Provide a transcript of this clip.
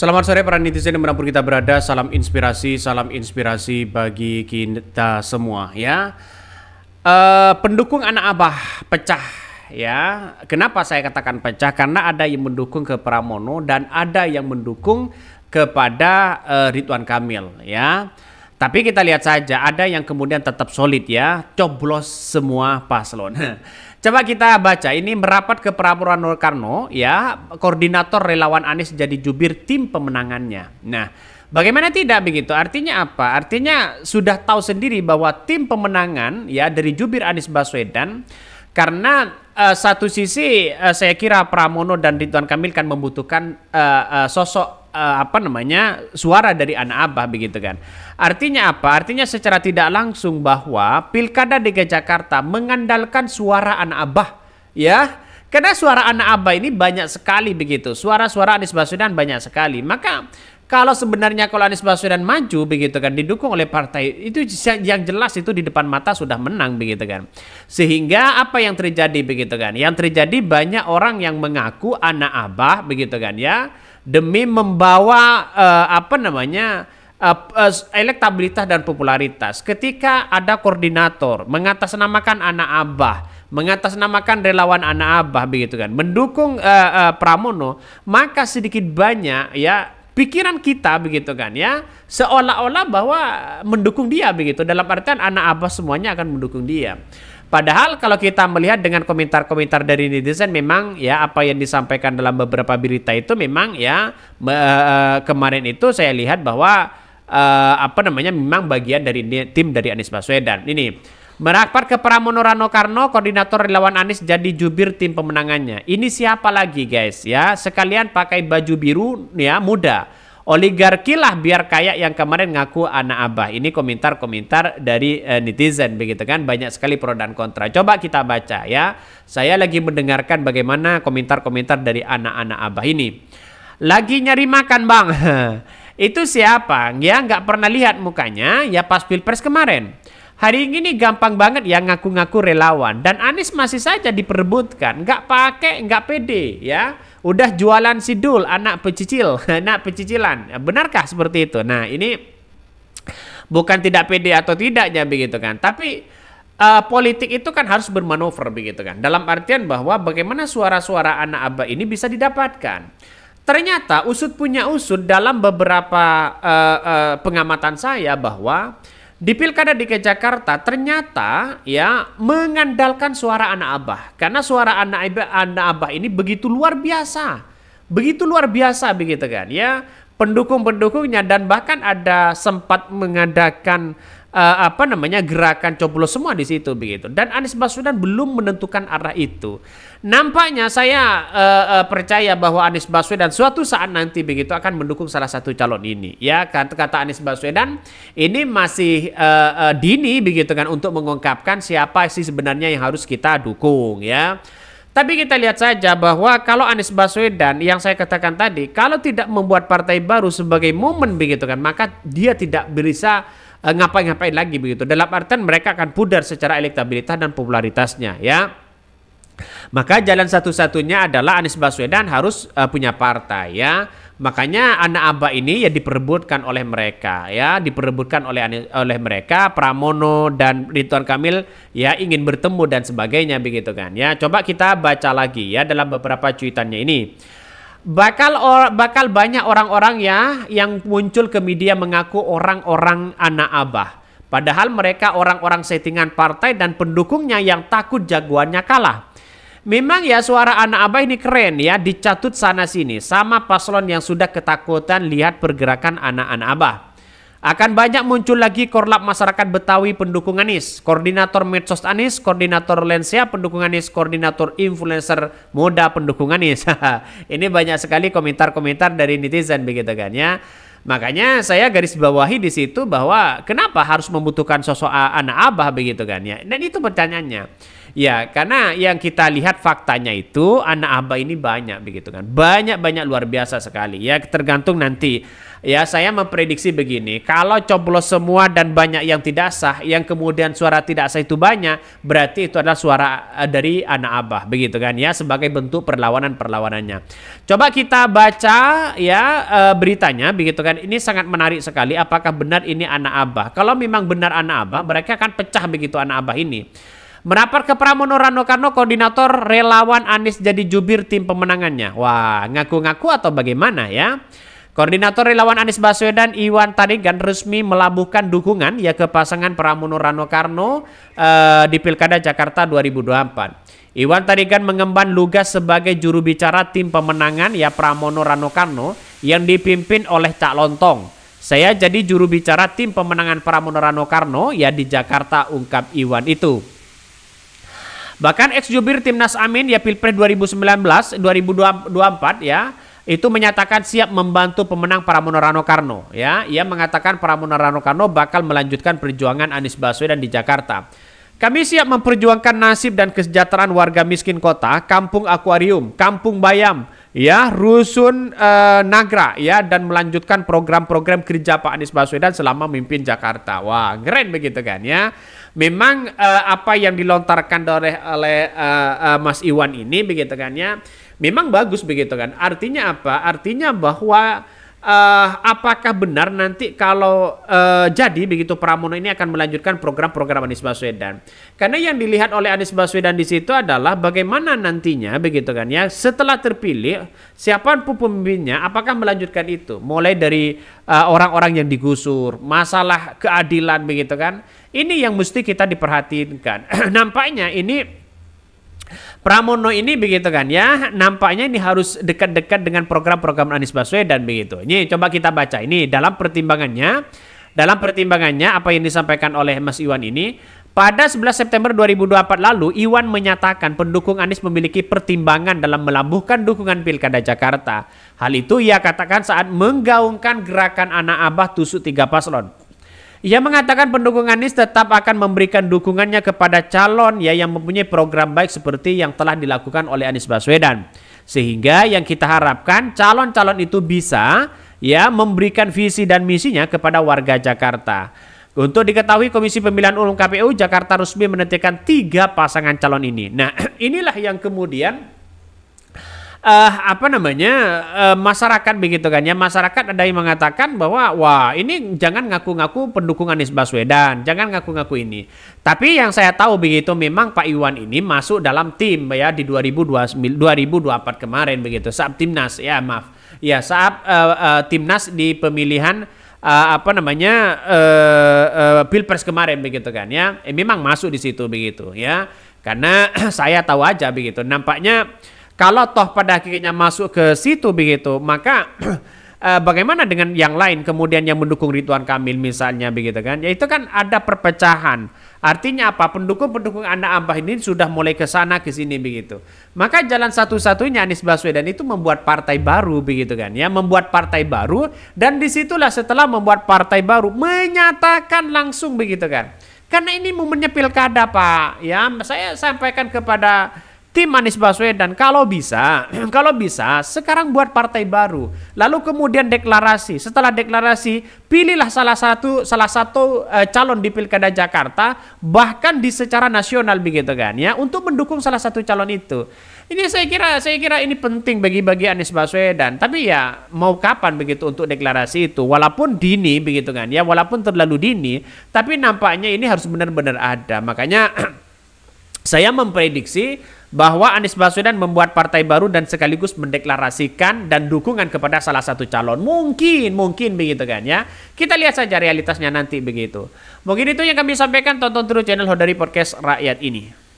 Selamat sore para netizen yang menampur kita berada, salam inspirasi, salam inspirasi bagi kita semua ya. Uh, pendukung anak abah pecah ya. Kenapa saya katakan pecah? Karena ada yang mendukung ke Pramono dan ada yang mendukung kepada uh, Ridwan Kamil ya. Tapi kita lihat saja ada yang kemudian tetap solid ya, coblos semua paslon. Coba kita baca ini merapat ke Prabowo Karno ya, koordinator relawan Anies jadi jubir tim pemenangannya. Nah, bagaimana tidak begitu? Artinya apa? Artinya sudah tahu sendiri bahwa tim pemenangan ya dari jubir Anies Baswedan karena uh, satu sisi uh, saya kira Pramono dan Ridwan Kamil kan membutuhkan uh, uh, sosok uh, apa namanya suara dari anak abah begitu kan. Artinya apa? Artinya secara tidak langsung bahwa pilkada DKI Jakarta mengandalkan suara anak abah ya. Karena suara anak abah ini banyak sekali begitu. Suara-suara Anies Baswedan banyak sekali. Maka kalau sebenarnya kalau Anies Baswedan maju begitu kan didukung oleh partai itu yang jelas itu di depan mata sudah menang begitu kan. Sehingga apa yang terjadi begitu kan? Yang terjadi banyak orang yang mengaku anak abah begitu kan ya demi membawa uh, apa namanya uh, uh, elektabilitas dan popularitas. Ketika ada koordinator mengatasnamakan anak abah, mengatasnamakan relawan anak abah begitu kan, mendukung uh, uh, Pramono, maka sedikit banyak ya pikiran kita begitu kan ya seolah-olah bahwa mendukung dia begitu dalam artian anak abah semuanya akan mendukung dia. Padahal kalau kita melihat dengan komentar-komentar dari netizen memang ya apa yang disampaikan dalam beberapa berita itu memang ya eh, kemarin itu saya lihat bahwa eh, apa namanya memang bagian dari tim dari Anies Baswedan. Ini Merapat ke Pramono Rano Karno, koordinator relawan Anies jadi jubir tim pemenangannya. Ini siapa lagi guys ya? Sekalian pakai baju biru ya muda. Oligarkilah biar kayak yang kemarin ngaku anak abah. Ini komentar-komentar dari uh, netizen begitu kan. Banyak sekali pro dan kontra. Coba kita baca ya. Saya lagi mendengarkan bagaimana komentar-komentar dari anak-anak abah ini. Lagi nyari makan bang. Itu siapa? Ya nggak pernah lihat mukanya ya pas pilpres kemarin. Hari ini gampang banget ya ngaku-ngaku relawan dan Anies masih saja diperebutkan, nggak pakai, nggak pede ya udah jualan sidul anak pecicil, anak pecicilan. Benarkah seperti itu? Nah, ini bukan tidak pede atau tidaknya begitu kan. Tapi uh, politik itu kan harus bermanuver begitu kan. Dalam artian bahwa bagaimana suara-suara anak abah ini bisa didapatkan. Ternyata usut punya usut dalam beberapa uh, uh, pengamatan saya bahwa di Pilkada DKI Jakarta ternyata ya mengandalkan suara anak abah karena suara anak abah, anak abah ini begitu luar biasa. Begitu luar biasa begitu kan ya pendukung-pendukungnya dan bahkan ada sempat mengadakan uh, apa namanya gerakan coblos semua di situ begitu. Dan Anies Baswedan belum menentukan arah itu. Nampaknya saya uh, uh, percaya bahwa Anies Baswedan suatu saat nanti begitu akan mendukung salah satu calon ini. Ya kata kata Anies Baswedan ini masih uh, uh, dini begitu kan untuk mengungkapkan siapa sih sebenarnya yang harus kita dukung ya. Tapi kita lihat saja bahwa kalau Anies Baswedan yang saya katakan tadi, kalau tidak membuat partai baru sebagai momen begitu kan, maka dia tidak bisa Eh, ngapain-ngapain lagi begitu. Dalam artian mereka akan pudar secara elektabilitas dan popularitasnya ya. Maka jalan satu-satunya adalah Anies Baswedan harus uh, punya partai ya. Makanya anak aba ini ya diperebutkan oleh mereka ya, diperebutkan oleh oleh mereka Pramono dan Ridwan Kamil ya ingin bertemu dan sebagainya begitu kan. Ya, coba kita baca lagi ya dalam beberapa cuitannya ini bakal or, bakal banyak orang-orang ya yang muncul ke media mengaku orang-orang anak abah. Padahal mereka orang-orang settingan partai dan pendukungnya yang takut jagoannya kalah. Memang ya suara anak abah ini keren ya dicatut sana sini sama paslon yang sudah ketakutan lihat pergerakan anak-anak abah. Akan banyak muncul lagi korlap masyarakat Betawi pendukung Anies, koordinator medsos Anies, koordinator Lensia pendukung Anies, koordinator influencer muda pendukung Anies. Ini banyak sekali komentar-komentar dari netizen begitu kan ya. Makanya saya garis bawahi di situ bahwa kenapa harus membutuhkan sosok anak abah begitu kan ya. Dan itu pertanyaannya. Ya, karena yang kita lihat faktanya itu anak abah ini banyak begitu kan. Banyak-banyak luar biasa sekali. Ya, tergantung nanti Ya, saya memprediksi begini, kalau coblos semua dan banyak yang tidak sah, yang kemudian suara tidak sah itu banyak, berarti itu adalah suara eh, dari anak abah, begitu kan ya, sebagai bentuk perlawanan-perlawanannya. Coba kita baca ya eh, beritanya, begitu kan. Ini sangat menarik sekali apakah benar ini anak abah. Kalau memang benar anak abah, mereka akan pecah begitu anak abah ini. Merapat ke Pramono Rano Karno, koordinator relawan Anies jadi jubir tim pemenangannya. Wah, ngaku-ngaku atau bagaimana ya? Koordinator relawan Anies Baswedan Iwan Tarigan resmi melabuhkan dukungan ya ke pasangan Pramono Rano Karno eh, di Pilkada Jakarta 2024. Iwan Tarigan mengemban lugas sebagai juru bicara tim pemenangan ya Pramono Rano Karno yang dipimpin oleh Cak Lontong. Saya jadi juru bicara tim pemenangan Pramono Rano Karno ya di Jakarta ungkap Iwan itu. Bahkan ex jubir Timnas Amin ya Pilpres 2019 2024 ya itu menyatakan siap membantu pemenang Pramono Rano Karno ya. Ia mengatakan Pramono Rano Karno bakal melanjutkan perjuangan Anies Baswedan di Jakarta. Kami siap memperjuangkan nasib dan kesejahteraan warga miskin kota, Kampung Akuarium, Kampung Bayam, ya, Rusun eh, Nagra ya dan melanjutkan program-program kerja Pak Anies Baswedan selama memimpin Jakarta. Wah, keren begitu kan ya. Memang eh, apa yang dilontarkan oleh oleh eh, eh Mas Iwan ini begitu kan ya memang bagus begitu kan. Artinya apa? Artinya bahwa uh, apakah benar nanti kalau uh, jadi begitu Pramono ini akan melanjutkan program-program Anies Baswedan? Karena yang dilihat oleh Anies Baswedan di situ adalah bagaimana nantinya begitu kan ya setelah terpilih siapa pemimpinnya apakah melanjutkan itu mulai dari eh, orang-orang uh, orang -orang yang digusur, masalah keadilan begitu kan? Ini yang mesti kita diperhatikan. Nampaknya ini Pramono ini begitu kan ya, nampaknya ini harus dekat-dekat dengan program-program Anies Baswedan begitu. Ini coba kita baca ini dalam pertimbangannya, dalam pertimbangannya apa yang disampaikan oleh Mas Iwan ini, pada 11 September 2024 lalu, Iwan menyatakan pendukung Anies memiliki pertimbangan dalam melambuhkan dukungan Pilkada Jakarta. Hal itu ia katakan saat menggaungkan gerakan anak abah tusuk tiga paslon. Ia mengatakan pendukung Anies tetap akan memberikan dukungannya kepada calon ya yang mempunyai program baik seperti yang telah dilakukan oleh Anies Baswedan. Sehingga yang kita harapkan calon-calon itu bisa ya memberikan visi dan misinya kepada warga Jakarta. Untuk diketahui Komisi Pemilihan Umum KPU Jakarta resmi menentukan tiga pasangan calon ini. Nah inilah yang kemudian uh, apa namanya uh, masyarakat begitu kan ya masyarakat ada yang mengatakan bahwa wah ini jangan ngaku-ngaku pendukung Anies Baswedan jangan ngaku-ngaku ini tapi yang saya tahu begitu memang Pak Iwan ini masuk dalam tim ya di 2020, 2024 kemarin begitu saat timnas ya maaf ya saat uh, uh, timnas di pemilihan uh, apa namanya uh, uh, pilpres kemarin begitu kan ya eh, memang masuk di situ begitu ya karena saya tahu aja begitu nampaknya kalau toh pada akhirnya masuk ke situ begitu, maka eh, bagaimana dengan yang lain kemudian yang mendukung Ridwan Kamil misalnya begitu kan? Ya itu kan ada perpecahan. Artinya apa? Pendukung-pendukung Anda Ambah ini sudah mulai ke sana ke sini begitu. Maka jalan satu-satunya Anies Baswedan itu membuat partai baru begitu kan ya, membuat partai baru dan disitulah setelah membuat partai baru menyatakan langsung begitu kan. Karena ini momennya pilkada Pak, ya saya sampaikan kepada tim Anies Baswedan kalau bisa kalau bisa sekarang buat partai baru lalu kemudian deklarasi setelah deklarasi pilihlah salah satu salah satu uh, calon di Pilkada Jakarta bahkan di secara nasional begitu kan ya untuk mendukung salah satu calon itu ini saya kira saya kira ini penting bagi bagi Anies Baswedan tapi ya mau kapan begitu untuk deklarasi itu walaupun dini begitu kan ya walaupun terlalu dini tapi nampaknya ini harus benar-benar ada makanya saya memprediksi bahwa Anies Baswedan membuat partai baru dan sekaligus mendeklarasikan dan dukungan kepada salah satu calon. Mungkin, mungkin begitu kan ya. Kita lihat saja realitasnya nanti begitu. Mungkin itu yang kami sampaikan. Tonton terus channel Hodari Podcast Rakyat ini.